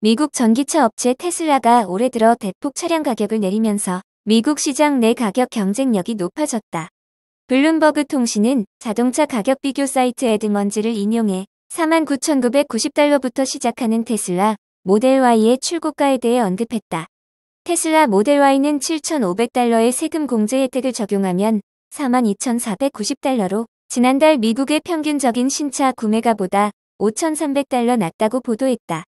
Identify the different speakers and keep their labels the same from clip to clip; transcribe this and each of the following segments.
Speaker 1: 미국 전기차 업체 테슬라가 올해 들어 대폭 차량 가격을 내리면서 미국 시장 내 가격 경쟁력이 높아졌다. 블룸버그 통신은 자동차 가격 비교 사이트 에드먼즈를 인용해 49,990달러부터 시작하는 테슬라 모델 Y의 출고가에 대해 언급했다. 테슬라 모델 Y는 7,500달러의 세금 공제 혜택을 적용하면 42,490달러로 지난달 미국의 평균적인 신차 구매가보다 5,300달러 낮다고 보도했다.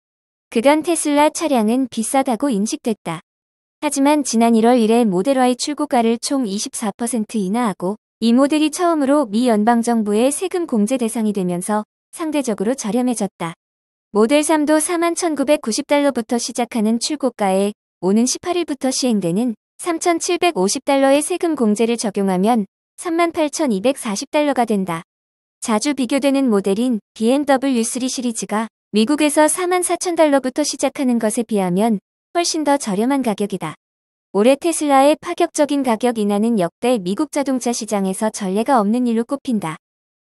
Speaker 1: 그간 테슬라 차량은 비싸다고 인식됐다. 하지만 지난 1월 1일 모델 Y 출고가를 총 24% 인하하고 이 모델이 처음으로 미 연방정부의 세금 공제 대상이 되면서 상대적으로 저렴해졌다. 모델 3도 41,990달러부터 시작하는 출고가에 오는 18일부터 시행되는 3,750달러의 세금 공제를 적용하면 38,240달러가 된다. 자주 비교되는 모델인 BMW 3 시리즈가 미국에서 4만 4천 달러부터 시작하는 것에 비하면 훨씬 더 저렴한 가격이다. 올해 테슬라의 파격적인 가격 인하는 역대 미국 자동차 시장에서 전례가 없는 일로 꼽힌다.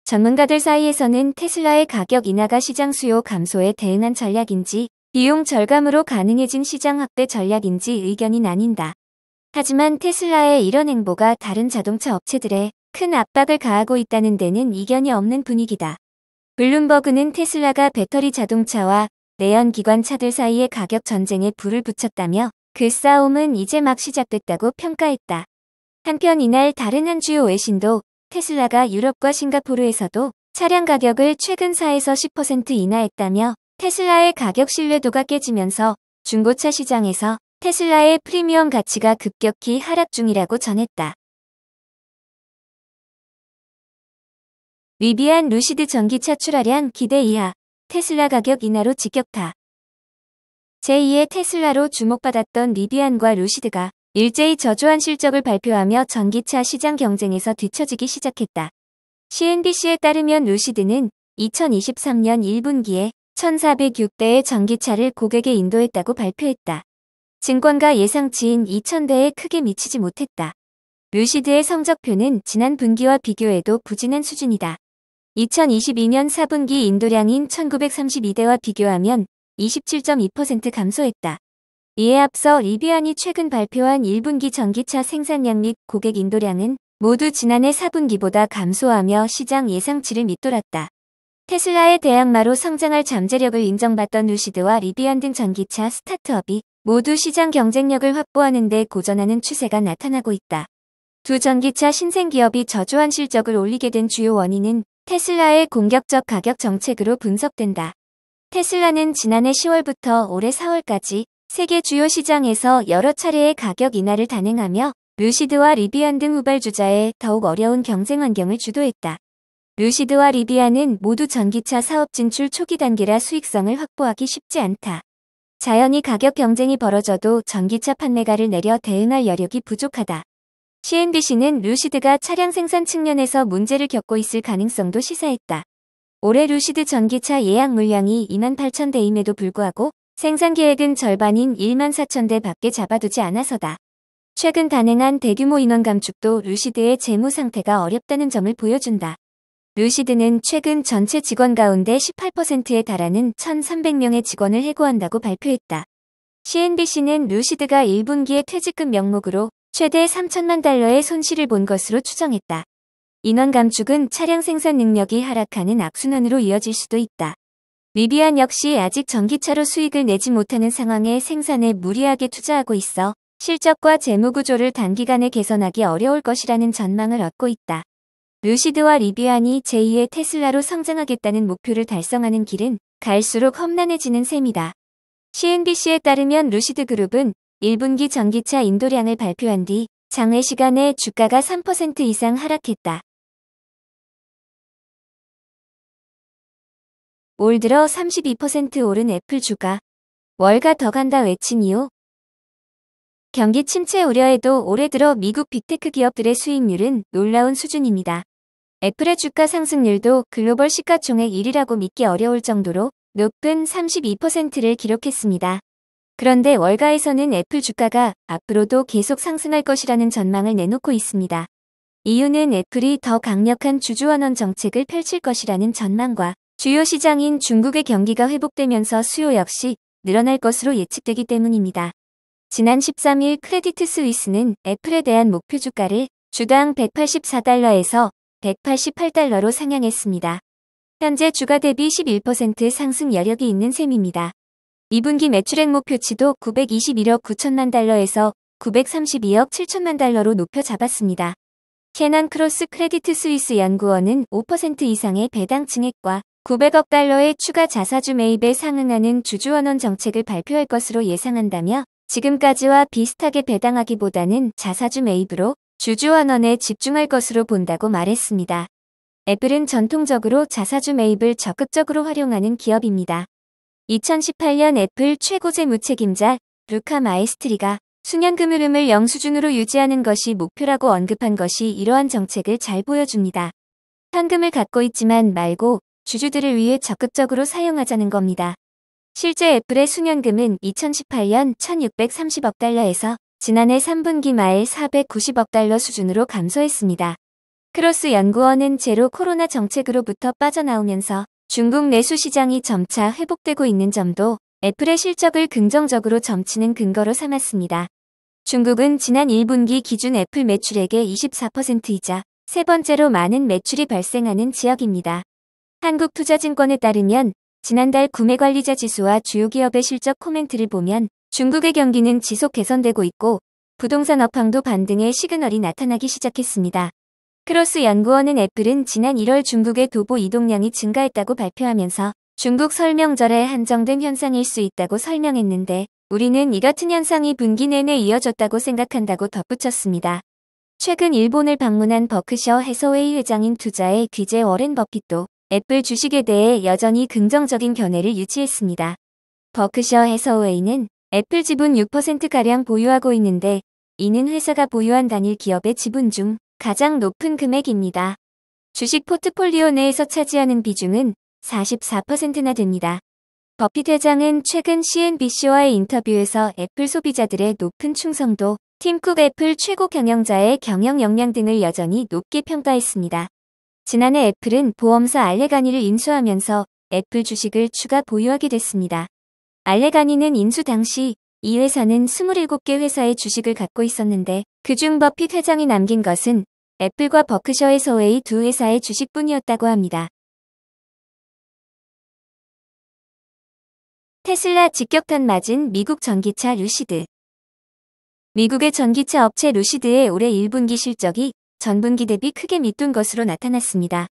Speaker 1: 전문가들 사이에서는 테슬라의 가격 인하가 시장 수요 감소에 대응한 전략인지 비용 절감으로 가능해진 시장 확대 전략인지 의견이 나뉜다. 하지만 테슬라의 이런 행보가 다른 자동차 업체들의 큰 압박을 가하고 있다는 데는 이견이 없는 분위기다. 블룸버그는 테슬라가 배터리 자동차와 내연기관 차들 사이의 가격 전쟁에 불을 붙였다며 그 싸움은 이제 막 시작됐다고 평가했다. 한편 이날 다른 한 주요 외신도 테슬라가 유럽과 싱가포르에서도 차량 가격을 최근 4에서 10% 인하했다며 테슬라의 가격 신뢰도가 깨지면서 중고차 시장에서 테슬라의 프리미엄 가치가 급격히 하락 중이라고 전했다. 위비안 루시드 전기차 출하량 기대 이하, 테슬라 가격 인하로 직격타. 제2의 테슬라로 주목받았던 리비안과 루시드가 일제히 저조한 실적을 발표하며 전기차 시장 경쟁에서 뒤처지기 시작했다. CNBC에 따르면 루시드는 2023년 1분기에 1,406대의 전기차를 고객에 인도했다고 발표했다. 증권가 예상치인 2,000대에 크게 미치지 못했다. 루시드의 성적표는 지난 분기와 비교해도 부진한 수준이다. 2022년 4분기 인도량인 1932대와 비교하면 27.2% 감소했다. 이에 앞서 리비안이 최근 발표한 1분기 전기차 생산량 및 고객 인도량은 모두 지난해 4분기보다 감소하며 시장 예상치를 밑돌았다. 테슬라의 대항마로 성장할 잠재력을 인정받던 루시드와 리비안 등 전기차 스타트업이 모두 시장 경쟁력을 확보하는 데 고전하는 추세가 나타나고 있다. 두 전기차 신생기업이 저조한 실적을 올리게 된 주요 원인은 테슬라의 공격적 가격 정책으로 분석된다. 테슬라는 지난해 10월부터 올해 4월까지 세계 주요 시장에서 여러 차례의 가격 인하를 단행하며 루시드와 리비안 등후발주자에 더욱 어려운 경쟁 환경을 주도했다. 루시드와 리비안은 모두 전기차 사업 진출 초기 단계라 수익성을 확보하기 쉽지 않다. 자연히 가격 경쟁이 벌어져도 전기차 판매가를 내려 대응할 여력이 부족하다. CNBC는 루시드가 차량 생산 측면에서 문제를 겪고 있을 가능성도 시사했다. 올해 루시드 전기차 예약 물량이 2만 8천 대임에도 불구하고 생산 계획은 절반인 1만 4천 대 밖에 잡아두지 않아서다. 최근 단행한 대규모 인원 감축도 루시드의 재무 상태가 어렵다는 점을 보여준다. 루시드는 최근 전체 직원 가운데 18%에 달하는 1,300명의 직원을 해고한다고 발표했다. CNBC는 루시드가 1분기에 퇴직금 명목으로 최대 3천만 달러의 손실을 본 것으로 추정했다. 인원 감축은 차량 생산 능력이 하락하는 악순환으로 이어질 수도 있다. 리비안 역시 아직 전기차로 수익을 내지 못하는 상황에 생산에 무리하게 투자하고 있어 실적과 재무구조를 단기간에 개선하기 어려울 것이라는 전망을 얻고 있다. 루시드와 리비안이 제2의 테슬라로 성장하겠다는 목표를 달성하는 길은 갈수록 험난해지는 셈이다. CNBC에 따르면 루시드 그룹은 1분기 전기차 인도량을 발표한 뒤 장외 시간에 주가가 3% 이상 하락했다. 올 들어 32% 오른 애플 주가 월가 더 간다 외친 이후 경기 침체 우려에도 올해 들어 미국 빅테크 기업들의 수익률은 놀라운 수준입니다. 애플의 주가 상승률도 글로벌 시가총액 1위라고 믿기 어려울 정도로 높은 32%를 기록했습니다. 그런데 월가에서는 애플 주가가 앞으로도 계속 상승할 것이라는 전망을 내놓고 있습니다. 이유는 애플이 더 강력한 주주원원 정책을 펼칠 것이라는 전망과 주요 시장인 중국의 경기가 회복되면서 수요 역시 늘어날 것으로 예측되기 때문입니다. 지난 13일 크레디트 스위스는 애플에 대한 목표 주가를 주당 184달러에서 188달러로 상향했습니다. 현재 주가 대비 11% 상승 여력이 있는 셈입니다. 2분기 매출액 목표치도 921억 9천만 달러에서 932억 7천만 달러로 높여 잡았습니다. 캐난 크로스 크레디트 스위스 연구원은 5% 이상의 배당 증액과 900억 달러의 추가 자사주 매입에 상응하는 주주원원 정책을 발표할 것으로 예상한다며 지금까지와 비슷하게 배당하기보다는 자사주 매입으로 주주원원에 집중할 것으로 본다고 말했습니다. 애플은 전통적으로 자사주 매입을 적극적으로 활용하는 기업입니다. 2018년 애플 최고 재무책임자 루카 마이스트리가 수년금 흐름을 영수준으로 유지하는 것이 목표라고 언급한 것이 이러한 정책을 잘 보여줍니다. 현금을 갖고 있지만 말고 주주들을 위해 적극적으로 사용하자는 겁니다. 실제 애플의 수년금은 2018년 1630억 달러에서 지난해 3분기 말 490억 달러 수준으로 감소했습니다. 크로스 연구원은 제로 코로나 정책으로부터 빠져나오면서 중국 내수 시장이 점차 회복되고 있는 점도 애플의 실적을 긍정적으로 점치는 근거로 삼았습니다. 중국은 지난 1분기 기준 애플 매출액의 24%이자 세 번째로 많은 매출이 발생하는 지역입니다. 한국투자증권에 따르면 지난달 구매관리자 지수와 주요 기업의 실적 코멘트를 보면 중국의 경기는 지속 개선되고 있고 부동산 업황도 반등의 시그널이 나타나기 시작했습니다. 크로스 연구원은 애플은 지난 1월 중국의 도보 이동량이 증가했다고 발표하면서 중국 설명절에 한정된 현상일 수 있다고 설명했는데 우리는 이 같은 현상이 분기 내내 이어졌다고 생각한다고 덧붙였습니다. 최근 일본을 방문한 버크셔 해서웨이 회장인 투자의 귀재 워렌 버핏도 애플 주식에 대해 여전히 긍정적인 견해를 유지했습니다. 버크셔 해서웨이는 애플 지분 6%가량 보유하고 있는데 이는 회사가 보유한 단일 기업의 지분 중 가장 높은 금액입니다. 주식 포트폴리오 내에서 차지하는 비중은 44%나 됩니다. 버핏 회장은 최근 CNBC와의 인터뷰에서 애플 소비자들의 높은 충성도, 팀쿡 애플 최고 경영자의 경영 역량 등을 여전히 높게 평가했습니다. 지난해 애플은 보험사 알레가니를 인수하면서 애플 주식을 추가 보유하게 됐습니다. 알레가니는 인수 당시 이 회사는 27개 회사의 주식을 갖고 있었는데 그중 버핏 회장이 남긴 것은 애플과 버크셔에서의 두 회사의 주식뿐이었다고 합니다. 테슬라 직격탄 맞은 미국 전기차 루시드 미국의 전기차 업체 루시드의 올해 1분기 실적이 전분기 대비 크게 밑돈 것으로 나타났습니다.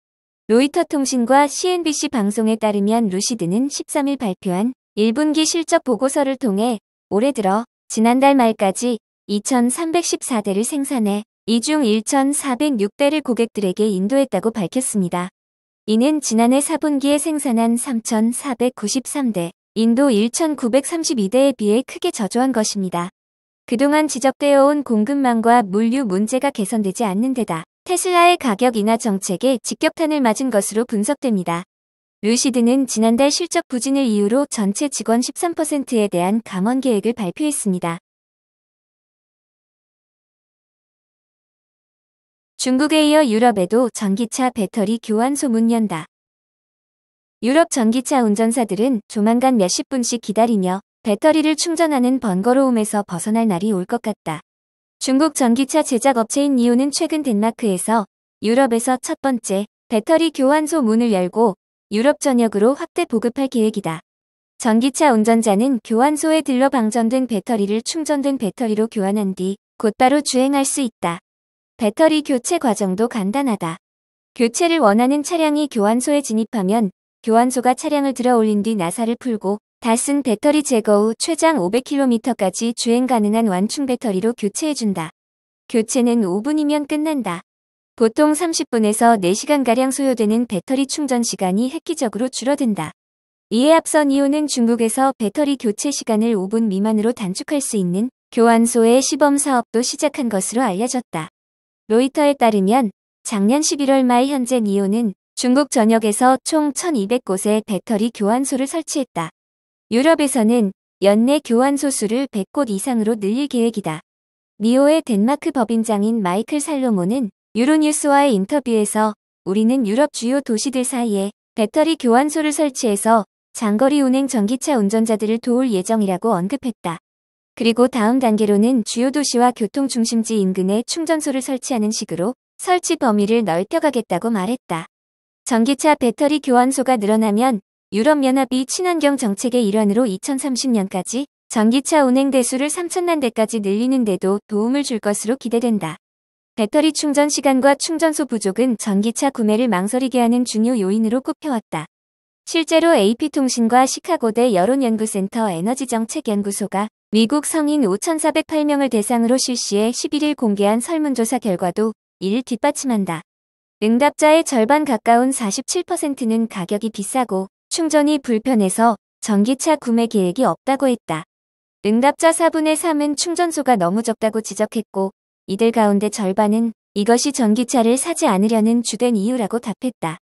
Speaker 1: 로이터 통신과 CNBC 방송에 따르면 루시드는 13일 발표한 1분기 실적 보고서를 통해 올해 들어 지난달 말까지 2,314대를 생산해 이 중 1,406대를 고객들에게 인도했다고 밝혔습니다. 이는 지난해 4분기에 생산한 3,493대, 인도 1,932대에 비해 크게 저조한 것입니다. 그동안 지적되어 온 공급망과 물류 문제가 개선되지 않는 데다 테슬라의 가격 인하 정책에 직격탄을 맞은 것으로 분석됩니다. 루시드는 지난달 실적 부진을 이유로 전체 직원 13%에 대한 감원 계획을 발표했습니다. 중국에 이어 유럽에도 전기차 배터리 교환 소문 연다. 유럽 전기차 운전사들은 조만간 몇십 분씩 기다리며 배터리를 충전하는 번거로움에서 벗어날 날이 올 것 같다. 중국 전기차 제작업체인 니오는 최근 덴마크에서 유럽에서 첫 번째 배터리 교환소 문을 열고 유럽 전역으로 확대 보급할 계획이다. 전기차 운전자는 교환소에 들러 방전된 배터리를 충전된 배터리로 교환한 뒤 곧바로 주행할 수 있다. 배터리 교체 과정도 간단하다. 교체를 원하는 차량이 교환소에 진입하면 교환소가 차량을 들어 올린 뒤 나사를 풀고 다 쓴 배터리 제거 후 최장 500km까지 주행 가능한 완충 배터리로 교체해준다. 교체는 5분이면 끝난다. 보통 30분에서 4시간가량 소요되는 배터리 충전 시간이 획기적으로 줄어든다. 이에 앞서 니오는 중국에서 배터리 교체 시간을 5분 미만으로 단축할 수 있는 교환소의 시범 사업도 시작한 것으로 알려졌다. 로이터에 따르면 작년 11월 말 현재 니오는 중국 전역에서 총1 2 0 0곳의 배터리 교환소를 설치했다. 유럽에서는 연내 교환소 수를 100곳 이상으로 늘릴 계획이다. 니오의 덴마크 법인장인 마이클 살로몬은 유로뉴스와의 인터뷰에서 우리는 유럽 주요 도시들 사이에 배터리 교환소를 설치해서 장거리 운행 전기차 운전자들을 도울 예정이라고 언급했다. 그리고 다음 단계로는 주요 도시와 교통 중심지 인근에 충전소를 설치하는 식으로 설치 범위를 넓혀가겠다고 말했다. 전기차 배터리 교환소가 늘어나면 유럽연합이 친환경 정책의 일환으로 2030년까지 전기차 운행 대수를 3천만 대까지 늘리는 데도 도움을 줄 것으로 기대된다. 배터리 충전 시간과 충전소 부족은 전기차 구매를 망설이게 하는 중요 요인으로 꼽혀왔다. 실제로 AP통신과 시카고대 여론연구센터 에너지정책연구소가 미국 성인 5,408명을 대상으로 실시해 11일 공개한 설문조사 결과도 이를 뒷받침한다. 응답자의 절반 가까운 47%는 가격이 비싸고 충전이 불편해서 전기차 구매 계획이 없다고 했다. 응답자 4분의 3은 충전소가 너무 적다고 지적했고 이들 가운데 절반은 이것이 전기차를 사지 않으려는 주된 이유라고 답했다.